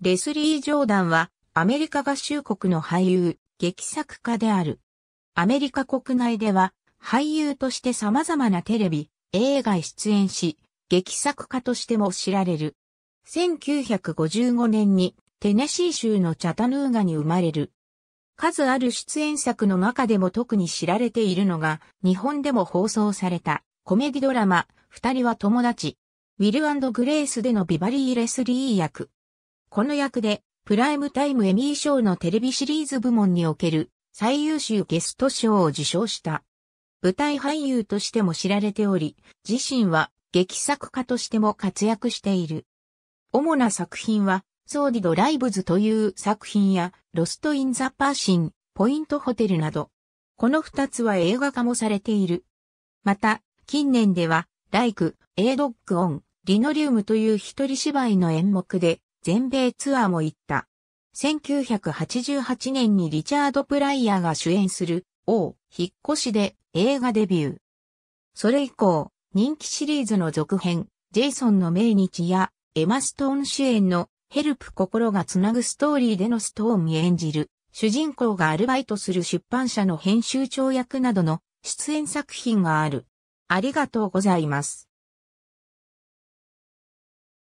レスリー・ジョーダンは、アメリカ合衆国の俳優、劇作家である。アメリカ国内では、俳優として様々なテレビ、映画へ出演し、劇作家としても知られる。1955年に、テネシー州のチャタヌーガに生まれる。数ある出演作の中でも特に知られているのが、日本でも放送された、コメディドラマ、二人は友達。ウィルグレースでのビバリー・レスリー役。この役で、プライムタイムエミー賞のテレビシリーズ部門における最優秀ゲスト賞を受賞した。舞台俳優としても知られており、自身は劇作家としても活躍している。主な作品は、ソーディド・ライブズという作品や、ロスト・イン・ザ・パーシン、ポイント・ホテルなど、この二つは映画化もされている。また、近年では、ライク、エイドッグ・オン、リノリウムという一人芝居の演目で、全米ツアーも行った。1988年にリチャード・プライヤーが主演する王、引っ越しで映画デビュー。それ以降、人気シリーズの続編、ジェイソンの命日やエマ・ストーン主演のヘルプ心がつなぐストーリーでのストーン演じる、主人公がアルバイトする出版社の編集長役などの出演作品がある。ありがとうございます。